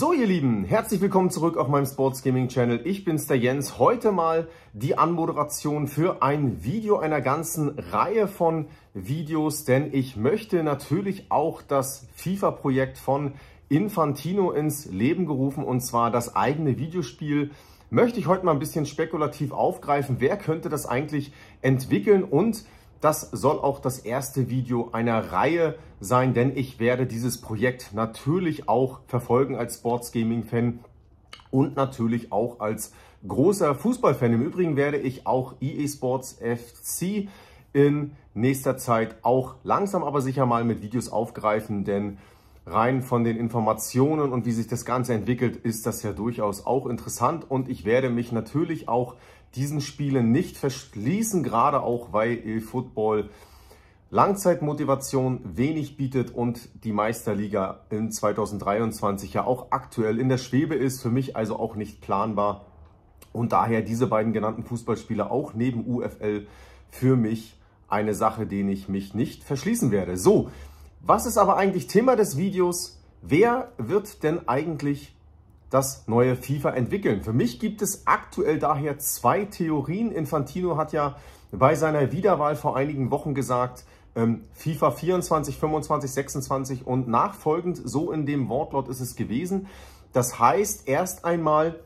So ihr Lieben, herzlich willkommen zurück auf meinem Sports Gaming Channel. Ich bin's der Jens. Heute mal die Anmoderation für ein Video einer ganzen Reihe von Videos, denn ich möchte natürlich auch das FIFA-Projekt von Infantino ins Leben gerufen und zwar das eigene Videospiel möchte ich heute mal ein bisschen spekulativ aufgreifen. Wer könnte das eigentlich entwickeln und das soll auch das erste Video einer Reihe sein, denn ich werde dieses Projekt natürlich auch verfolgen als Sports Gaming Fan und natürlich auch als großer Fußballfan. Im Übrigen werde ich auch EA Sports FC in nächster Zeit auch langsam aber sicher mal mit Videos aufgreifen, denn rein von den Informationen und wie sich das Ganze entwickelt, ist das ja durchaus auch interessant und ich werde mich natürlich auch diesen Spielen nicht verschließen, gerade auch weil E-Football Langzeitmotivation wenig bietet und die Meisterliga in 2023 ja auch aktuell in der Schwebe ist, für mich also auch nicht planbar und daher diese beiden genannten Fußballspiele auch neben UFL für mich eine Sache, denen ich mich nicht verschließen werde. So, was ist aber eigentlich Thema des Videos? Wer wird denn eigentlich das neue FIFA entwickeln. Für mich gibt es aktuell daher zwei Theorien. Infantino hat ja bei seiner Wiederwahl vor einigen Wochen gesagt, ähm, FIFA 24, 25, 26 und nachfolgend, so in dem Wortlaut ist es gewesen. Das heißt erst einmal,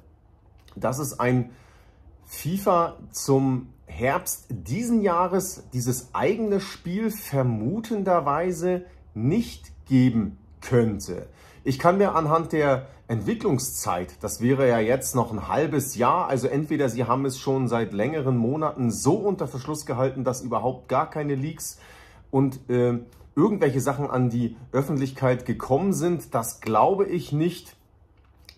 dass es ein FIFA zum Herbst diesen Jahres, dieses eigene Spiel vermutenderweise nicht geben könnte. Ich kann mir anhand der Entwicklungszeit, das wäre ja jetzt noch ein halbes Jahr. Also entweder Sie haben es schon seit längeren Monaten so unter Verschluss gehalten, dass überhaupt gar keine Leaks und äh, irgendwelche Sachen an die Öffentlichkeit gekommen sind. Das glaube ich nicht.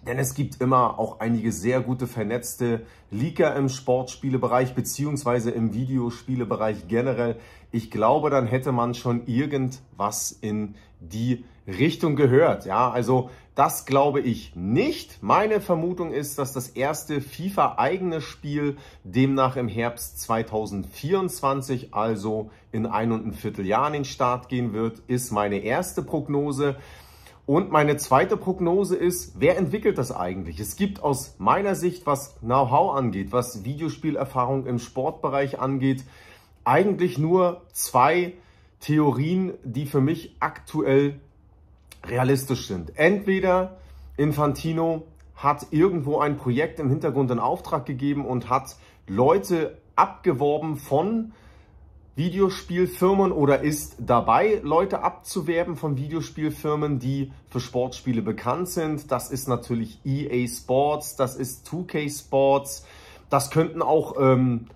Denn es gibt immer auch einige sehr gute vernetzte Leaker im Sportspielebereich beziehungsweise im Videospielebereich generell. Ich glaube, dann hätte man schon irgendwas in die Richtung gehört. Ja, also das glaube ich nicht. Meine Vermutung ist, dass das erste FIFA-eigene Spiel demnach im Herbst 2024, also in ein und ein Vierteljahr, in den Start gehen wird, ist meine erste Prognose. Und meine zweite Prognose ist, wer entwickelt das eigentlich? Es gibt aus meiner Sicht, was Know-how angeht, was Videospielerfahrung im Sportbereich angeht, eigentlich nur zwei Theorien, die für mich aktuell realistisch sind. Entweder Infantino hat irgendwo ein Projekt im Hintergrund in Auftrag gegeben und hat Leute abgeworben von Videospielfirmen oder ist dabei, Leute abzuwerben von Videospielfirmen, die für Sportspiele bekannt sind. Das ist natürlich EA Sports, das ist 2K Sports, das könnten auch ähm,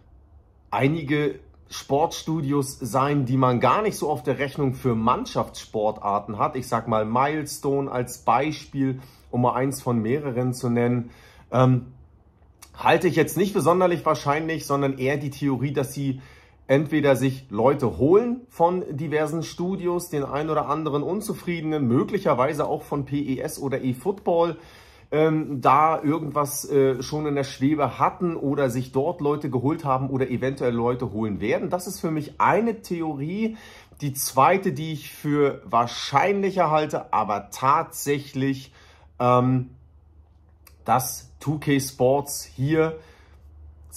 einige Sportstudios sein, die man gar nicht so auf der Rechnung für Mannschaftssportarten hat. Ich sag mal Milestone als Beispiel, um mal eins von mehreren zu nennen. Ähm, halte ich jetzt nicht für sonderlich wahrscheinlich, sondern eher die Theorie, dass sie entweder sich Leute holen von diversen Studios, den ein oder anderen Unzufriedenen, möglicherweise auch von PES oder eFootball, ähm, da irgendwas äh, schon in der Schwebe hatten oder sich dort Leute geholt haben oder eventuell Leute holen werden. Das ist für mich eine Theorie. Die zweite, die ich für wahrscheinlicher halte, aber tatsächlich, ähm, dass 2K Sports hier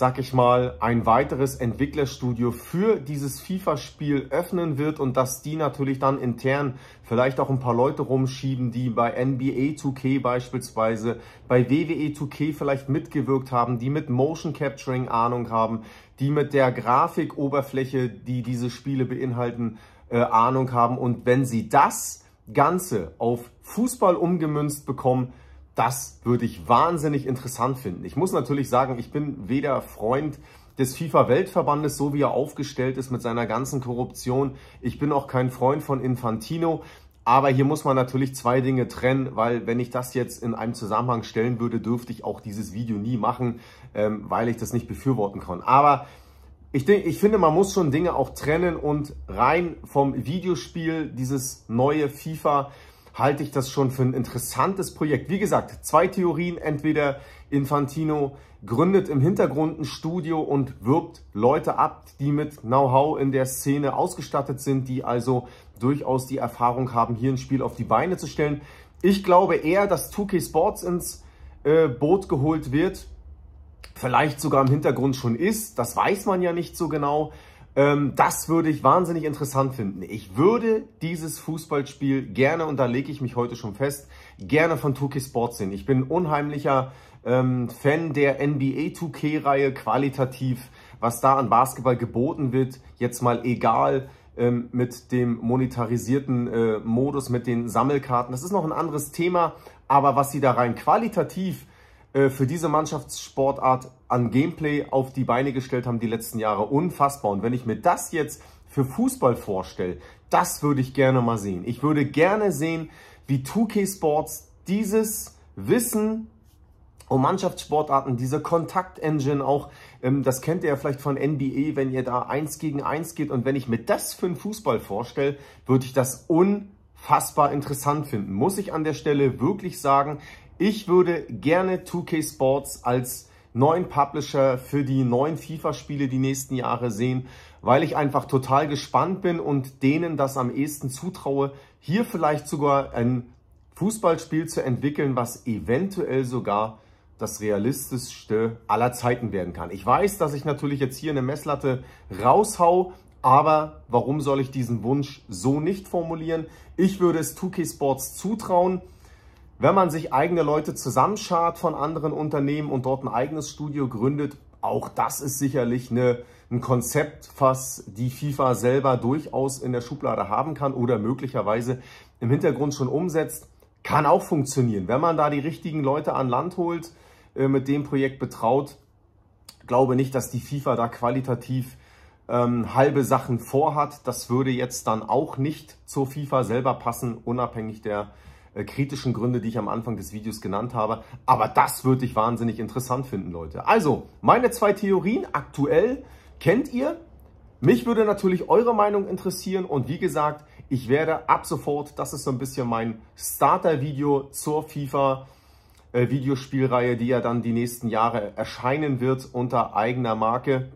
sag ich mal, ein weiteres Entwicklerstudio für dieses FIFA-Spiel öffnen wird und dass die natürlich dann intern vielleicht auch ein paar Leute rumschieben, die bei NBA 2K beispielsweise, bei WWE 2K vielleicht mitgewirkt haben, die mit Motion Capturing Ahnung haben, die mit der Grafikoberfläche, die diese Spiele beinhalten, äh, Ahnung haben. Und wenn sie das Ganze auf Fußball umgemünzt bekommen, das würde ich wahnsinnig interessant finden. Ich muss natürlich sagen, ich bin weder Freund des FIFA-Weltverbandes, so wie er aufgestellt ist mit seiner ganzen Korruption. Ich bin auch kein Freund von Infantino. Aber hier muss man natürlich zwei Dinge trennen, weil wenn ich das jetzt in einem Zusammenhang stellen würde, dürfte ich auch dieses Video nie machen, ähm, weil ich das nicht befürworten kann. Aber ich, denke, ich finde, man muss schon Dinge auch trennen und rein vom Videospiel, dieses neue FIFA, halte ich das schon für ein interessantes Projekt. Wie gesagt, zwei Theorien, entweder Infantino gründet im Hintergrund ein Studio und wirbt Leute ab, die mit Know-how in der Szene ausgestattet sind, die also durchaus die Erfahrung haben, hier ein Spiel auf die Beine zu stellen. Ich glaube eher, dass 2K Sports ins äh, Boot geholt wird, vielleicht sogar im Hintergrund schon ist, das weiß man ja nicht so genau. Ähm, das würde ich wahnsinnig interessant finden. Ich würde dieses Fußballspiel gerne, und da lege ich mich heute schon fest, gerne von 2K Sports sehen. Ich bin unheimlicher ähm, Fan der NBA 2K-Reihe qualitativ, was da an Basketball geboten wird, jetzt mal egal ähm, mit dem monetarisierten äh, Modus, mit den Sammelkarten. Das ist noch ein anderes Thema, aber was sie da rein qualitativ äh, für diese Mannschaftssportart an Gameplay auf die Beine gestellt haben die letzten Jahre. Unfassbar. Und wenn ich mir das jetzt für Fußball vorstelle, das würde ich gerne mal sehen. Ich würde gerne sehen, wie 2K Sports dieses Wissen um Mannschaftssportarten, diese Kontaktengine auch, ähm, das kennt ihr ja vielleicht von NBA, wenn ihr da eins gegen eins geht. Und wenn ich mir das für einen Fußball vorstelle, würde ich das unfassbar interessant finden. Muss ich an der Stelle wirklich sagen, ich würde gerne 2K Sports als neuen Publisher für die neuen FIFA-Spiele die nächsten Jahre sehen, weil ich einfach total gespannt bin und denen das am ehesten zutraue, hier vielleicht sogar ein Fußballspiel zu entwickeln, was eventuell sogar das realistischste aller Zeiten werden kann. Ich weiß, dass ich natürlich jetzt hier eine Messlatte raushau, aber warum soll ich diesen Wunsch so nicht formulieren? Ich würde es 2K Sports zutrauen. Wenn man sich eigene Leute zusammenschart von anderen Unternehmen und dort ein eigenes Studio gründet, auch das ist sicherlich eine, ein Konzept, was die FIFA selber durchaus in der Schublade haben kann oder möglicherweise im Hintergrund schon umsetzt. Kann auch funktionieren. Wenn man da die richtigen Leute an Land holt, äh, mit dem Projekt betraut, glaube nicht, dass die FIFA da qualitativ ähm, halbe Sachen vorhat. Das würde jetzt dann auch nicht zur FIFA selber passen, unabhängig der äh, kritischen Gründe, die ich am Anfang des Videos genannt habe. Aber das würde ich wahnsinnig interessant finden, Leute. Also, meine zwei Theorien aktuell kennt ihr. Mich würde natürlich eure Meinung interessieren und wie gesagt, ich werde ab sofort, das ist so ein bisschen mein Starter-Video zur FIFA äh, Videospielreihe, die ja dann die nächsten Jahre erscheinen wird unter eigener Marke.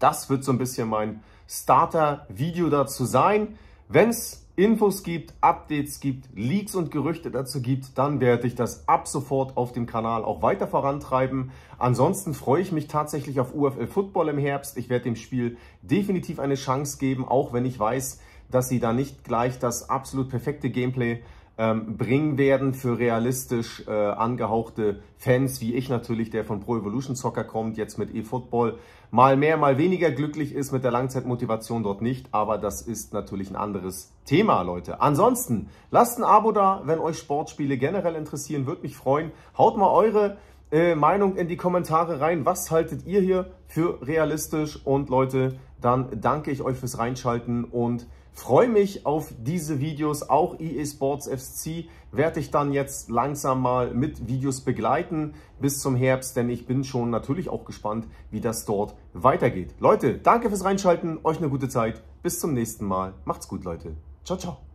Das wird so ein bisschen mein Starter-Video dazu sein. Wenn es Infos gibt, Updates gibt, Leaks und Gerüchte dazu gibt, dann werde ich das ab sofort auf dem Kanal auch weiter vorantreiben. Ansonsten freue ich mich tatsächlich auf UFL Football im Herbst. Ich werde dem Spiel definitiv eine Chance geben, auch wenn ich weiß, dass sie da nicht gleich das absolut perfekte Gameplay ähm, bringen werden für realistisch äh, angehauchte Fans, wie ich natürlich, der von Pro Evolution Soccer kommt, jetzt mit eFootball mal mehr, mal weniger glücklich ist mit der Langzeitmotivation dort nicht. Aber das ist natürlich ein anderes Thema, Leute. Ansonsten, lasst ein Abo da, wenn euch Sportspiele generell interessieren, würde mich freuen. Haut mal eure äh, Meinung in die Kommentare rein. Was haltet ihr hier für realistisch? Und Leute, dann danke ich euch fürs Reinschalten und Freue mich auf diese Videos, auch EA Sports FC werde ich dann jetzt langsam mal mit Videos begleiten bis zum Herbst, denn ich bin schon natürlich auch gespannt, wie das dort weitergeht. Leute, danke fürs Reinschalten, euch eine gute Zeit, bis zum nächsten Mal, macht's gut Leute, ciao, ciao.